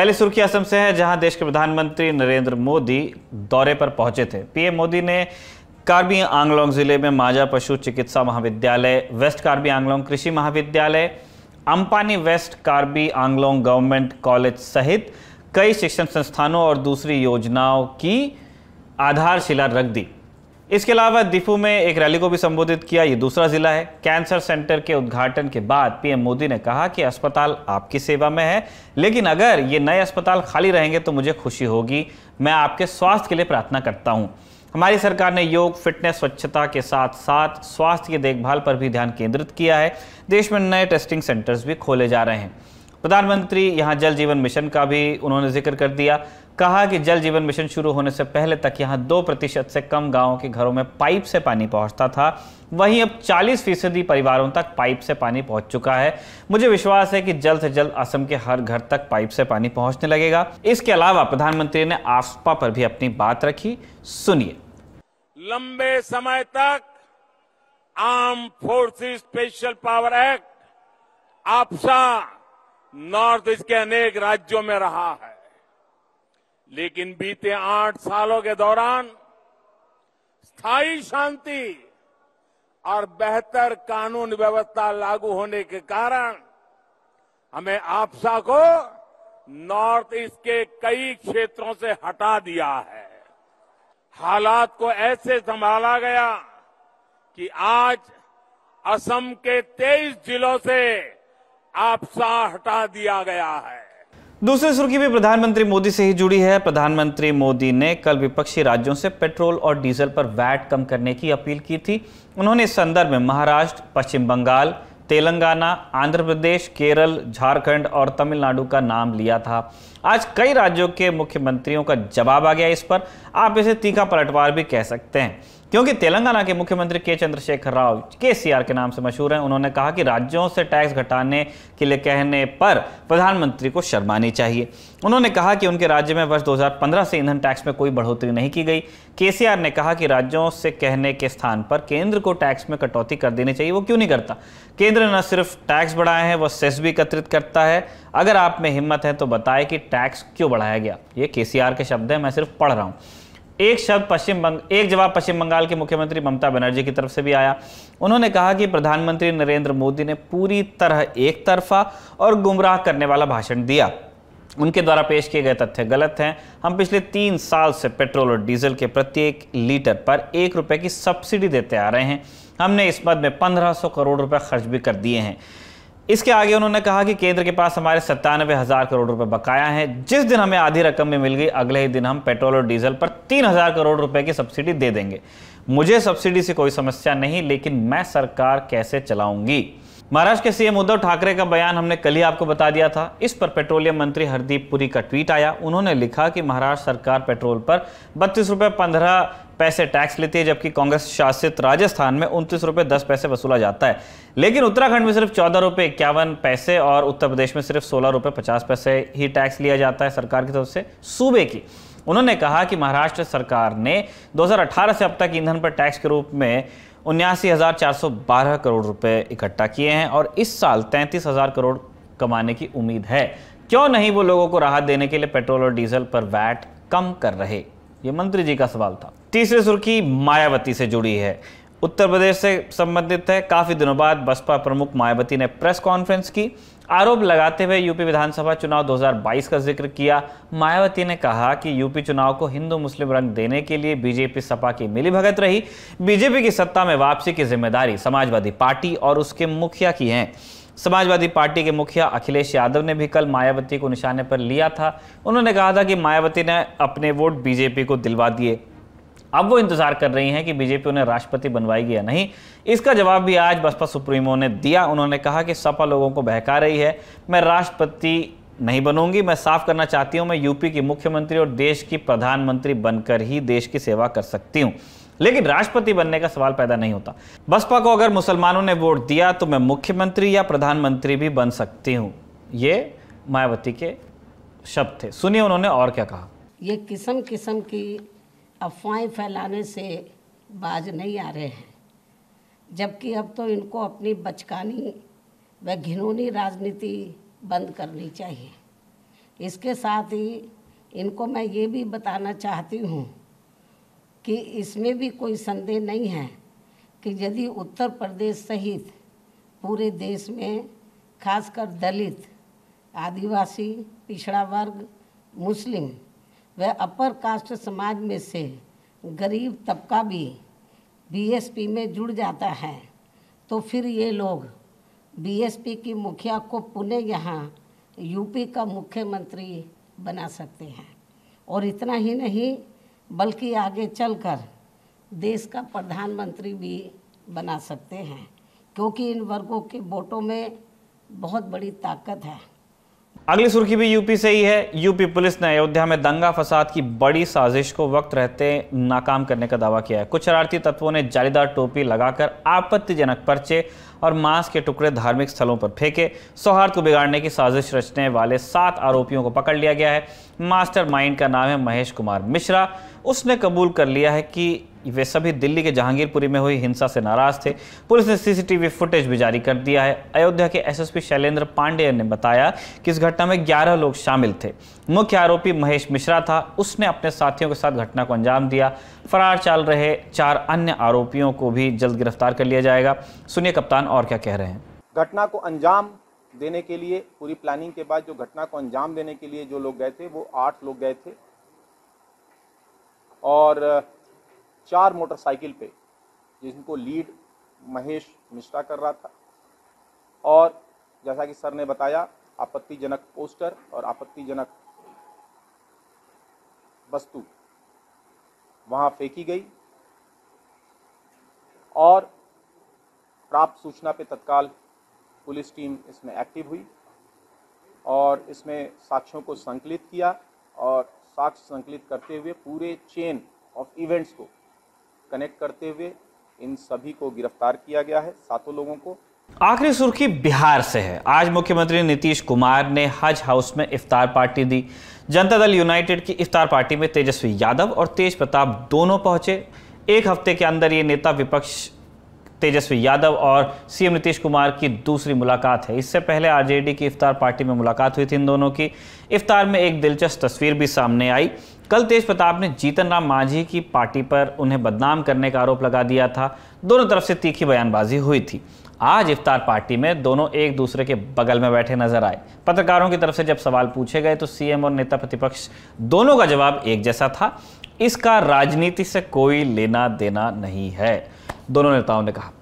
पहले सुर्खी असम से है जहां देश के प्रधानमंत्री नरेंद्र मोदी दौरे पर पहुंचे थे पीएम मोदी ने कार्बी आंगलोंग जिले में माजा पशु चिकित्सा महाविद्यालय वेस्ट कार्बी आंगलोंग कृषि महाविद्यालय अंपानी west Karbi Anglong government college सहित कई शिक्षण संस्थानों और दूसरी योजनाओं की आधारशिला रख दी इसके अलावा दिफू में एक रैली को भी संबोधित किया ये दूसरा जिला है कैंसर सेंटर के उद्घाटन के बाद पीएम मोदी ने कहा कि अस्पताल आपकी सेवा में है लेकिन अगर ये नए अस्पताल खाली रहेंगे तो मुझे खुशी होगी मैं आपके स्वास्थ्य के लिए प्रार्थना करता हूँ हमारी सरकार ने योग फिटनेस स्वच्छता के साथ साथ स्वास्थ्य की देखभाल पर भी ध्यान केंद्रित किया है देश में नए टेस्टिंग सेंटर्स भी खोले जा रहे हैं प्रधानमंत्री यहाँ जल जीवन मिशन का भी उन्होंने जिक्र कर दिया कहा कि जल जीवन मिशन शुरू होने से पहले तक यहाँ दो प्रतिशत से कम गांवों के घरों में पाइप से पानी पहुंचता था वहीं अब 40 फीसदी परिवारों तक पाइप से पानी पहुंच चुका है मुझे विश्वास है कि जल्द से जल्द असम के हर घर तक पाइप से पानी पहुंचने लगेगा इसके अलावा प्रधानमंत्री ने आसपा पर भी अपनी बात रखी सुनिए लंबे समय तक armed forces special power act AFSPA north east के अनेक राज्यों में रहा है लेकिन बीते आठ सालों के दौरान स्थायी शांति और बेहतर कानून व्यवस्था लागू होने के कारण हमें आपसा को नॉर्थ ईस्ट के कई क्षेत्रों से हटा दिया है हालात को ऐसे संभाला गया कि आज असम के तेईस जिलों से आपसा हटा दिया गया है दूसरी सुर्खी भी प्रधानमंत्री मोदी से ही जुड़ी है प्रधानमंत्री मोदी ने कल विपक्षी राज्यों से पेट्रोल और डीजल पर वैट कम करने की अपील की थी उन्होंने इस संदर्भ में महाराष्ट्र पश्चिम बंगाल तेलंगाना आंध्र प्रदेश केरल झारखंड और तमिलनाडु का नाम लिया था आज कई राज्यों के मुख्यमंत्रियों का जवाब आ गया इस पर आप इसे तीखा पलटवार भी कह सकते हैं क्योंकि तेलंगाना के मुख्यमंत्री के चंद्रशेखर राव के सी के नाम से मशहूर हैं उन्होंने कहा कि राज्यों से टैक्स घटाने के लिए कहने पर प्रधानमंत्री को शर्मानी चाहिए उन्होंने कहा कि उनके राज्य में वर्ष 2015 से ईंधन टैक्स में कोई बढ़ोतरी नहीं की गई के ने कहा कि राज्यों से कहने के स्थान पर केंद्र को टैक्स में कटौती कर देनी चाहिए वो क्यों नहीं करता केंद्र न सिर्फ टैक्स बढ़ाए हैं वह सेस भी एकत्रित करता है अगर आप में हिम्मत है तो बताए कि टैक्स क्यों बढ़ाया गया ये के के शब्द हैं मैं सिर्फ पढ़ रहा हूँ एक शब्द पश्चिम बंग एक जवाब पश्चिम बंगाल के मुख्यमंत्री ममता बनर्जी की तरफ से भी आया उन्होंने कहा कि प्रधानमंत्री नरेंद्र मोदी ने पूरी तरह एक तरफा और गुमराह करने वाला भाषण दिया उनके द्वारा पेश किए गए तथ्य गलत हैं हम पिछले तीन साल से पेट्रोल और डीजल के प्रत्येक लीटर पर एक रुपये की सब्सिडी देते आ रहे हैं हमने इस मद में पंद्रह सौ करोड़ रुपए खर्च भी कर दिए हैं इसके आगे उन्होंने कहा कि केंद्र के पास हमारे सत्तानवे हजार करोड़ रुपए बकाया है जिस दिन हमें आधी रकम में मिल गई अगले ही दिन हम पेट्रोल और डीजल पर तीन हजार करोड़ रुपए की सब्सिडी दे देंगे मुझे सब्सिडी से कोई समस्या नहीं लेकिन मैं सरकार कैसे चलाऊंगी महाराष्ट्र के सीएम उद्धव ठाकरे का बयान हमने कल ही आपको बता दिया था इस पर पेट्रोलियम मंत्री हरदीप पुरी का ट्वीट आया उन्होंने लिखा कि महाराष्ट्र सरकार पेट्रोल पर बत्तीस रुपये पंद्रह पैसे टैक्स लेती है जबकि कांग्रेस शासित राजस्थान में उनतीस रुपये दस पैसे वसूला जाता है लेकिन उत्तराखंड में सिर्फ चौदह रुपये इक्यावन पैसे और उत्तर प्रदेश में सिर्फ सोलह रुपये पचास पैसे ही टैक्स लिया जाता है सरकार की तरफ से सूबे की उन्होंने कहा कि महाराष्ट्र सरकार ने 2018 से अब तक ईंधन पर टैक्स के रूप में उन्यासी करोड़ रुपए इकट्ठा किए हैं और इस साल तैंतीस करोड़ कमाने की उम्मीद है क्यों नहीं वो लोगों को राहत देने के लिए पेट्रोल और डीजल पर वैट कम कर रहे ये मंत्री जी का सवाल था तीसरी सुर्खी मायावती से जुड़ी है उत्तर प्रदेश से संबंधित है काफी दिनों बाद बसपा प्रमुख मायावती ने प्रेस कॉन्फ्रेंस की आरोप लगाते हुए यूपी विधानसभा चुनाव 2022 का जिक्र किया मायावती ने कहा कि यूपी चुनाव को हिंदू मुस्लिम रंग देने के लिए बीजेपी सपा की मिलीभगत रही बीजेपी की सत्ता में वापसी की जिम्मेदारी समाजवादी पार्टी और उसके मुखिया की है समाजवादी पार्टी के मुखिया अखिलेश यादव ने भी कल मायावती को निशाने पर लिया था उन्होंने कहा था कि मायावती ने अपने वोट बीजेपी को दिलवा दिए अब वो इंतजार कर रही हैं कि बीजेपी उन्हें राष्ट्रपति बनवाएगी या नहीं इसका जवाब भी आज बसपा सुप्रीमो ने दिया उन्होंने कहा कि सपा लोगों को बहका रही है मैं राष्ट्रपति नहीं बनूंगी मैं साफ करना चाहती हूं मैं यूपी की मुख्यमंत्री और देश की प्रधानमंत्री बनकर ही देश की सेवा कर सकती हूं लेकिन राष्ट्रपति बनने का सवाल पैदा नहीं होता बसपा को अगर मुसलमानों ने वोट दिया तो मैं मुख्यमंत्री या प्रधानमंत्री भी बन सकती हूँ ये मायावती के शब्द थे सुनिए उन्होंने और क्या कहा ये किस्म किस्म की अफवाहें फैलाने से बाज नहीं आ रहे हैं जबकि अब तो इनको अपनी बचकानी व घिनौनी राजनीति बंद करनी चाहिए इसके साथ ही इनको मैं ये भी बताना चाहती हूँ कि इसमें भी कोई संदेह नहीं है कि यदि उत्तर प्रदेश सहित पूरे देश में खासकर दलित आदिवासी पिछड़ा वर्ग मुस्लिम व अपर कास्ट समाज में से गरीब तबका भी बीएसपी में जुड़ जाता है तो फिर ये लोग बीएसपी की मुखिया को पुणे यहाँ यूपी का मुख्यमंत्री बना सकते हैं और इतना ही नहीं बल्कि आगे चलकर देश का प्रधानमंत्री भी बना सकते हैं क्योंकि इन वर्गों के वोटों में बहुत बड़ी ताकत है अगली सुर्खी भी यूपी से ही है यूपी पुलिस ने अयोध्या में दंगा फसाद की बड़ी साजिश को वक्त रहते नाकाम करने का दावा किया है कुछ शरारती तत्वों ने जालीदार टोपी लगाकर आपत्तिजनक पर्चे और मांस के टुकड़े धार्मिक स्थलों पर फेंके सौहार्द को बिगाड़ने की साजिश रचने वाले सात आरोपियों को पकड़ लिया गया है मास्टर का नाम है महेश कुमार मिश्रा उसने कबूल कर लिया है कि वे सभी दिल्ली के जहांगीरपुरी में हुई हिंसा से नाराज थे पुलिस ने सीसीटीवी फुटेज भी जारी कर दिया है अयोध्या के एसएसपी शैलेंद्र पांडेय ने बताया कि इस घटना में 11 लोग शामिल थे मुख्य आरोपी महेश मिश्रा था उसने अपने साथियों के साथ घटना को अंजाम दिया फरार चल रहे चार अन्य आरोपियों को भी जल्द गिरफ्तार कर लिया जाएगा सुनिए कप्तान और क्या कह रहे हैं घटना को अंजाम देने के लिए पूरी प्लानिंग के बाद जो घटना को अंजाम देने के लिए जो लोग गए थे वो आठ लोग गए थे और चार मोटरसाइकिल पे जिनको लीड महेश मिश्रा कर रहा था और जैसा कि सर ने बताया आपत्तिजनक पोस्टर और आपत्तिजनक वस्तु वहाँ फेंकी गई और प्राप्त सूचना पे तत्काल पुलिस टीम इसमें एक्टिव हुई और इसमें साक्ष्यों को संकलित किया और साक्ष्य संकलित करते हुए पूरे चेन ऑफ इवेंट्स को कनेक्ट करते हुए इन सभी को गिरफ्तार किया गया है सातों लोगों को आखिरी सुर्खी बिहार से है आज मुख्यमंत्री नीतीश कुमार ने हज हाउस में इफ्तार पार्टी दी जनता दल यूनाइटेड की इफ्तार पार्टी में तेजस्वी यादव और तेज प्रताप दोनों पहुंचे एक हफ्ते के अंदर ये नेता विपक्ष तेजस्वी यादव और सीएम नीतीश कुमार की दूसरी मुलाकात है इससे पहले आरजेडी की इफ्तार पार्टी में मुलाकात हुई थी इन दोनों की इफ्तार में एक दिलचस्प तस्वीर भी सामने आई कल तेज प्रताप ने जीतन राम मांझी की पार्टी पर उन्हें बदनाम करने का आरोप लगा दिया था दोनों तरफ से तीखी बयानबाजी हुई थी आज इफ्तार पार्टी में दोनों एक दूसरे के बगल में बैठे नजर आए पत्रकारों की तरफ से जब सवाल पूछे गए तो सीएम और नेता प्रतिपक्ष दोनों का जवाब एक जैसा था इसका राजनीति से कोई लेना देना नहीं है दोनों नेताओं ने कहा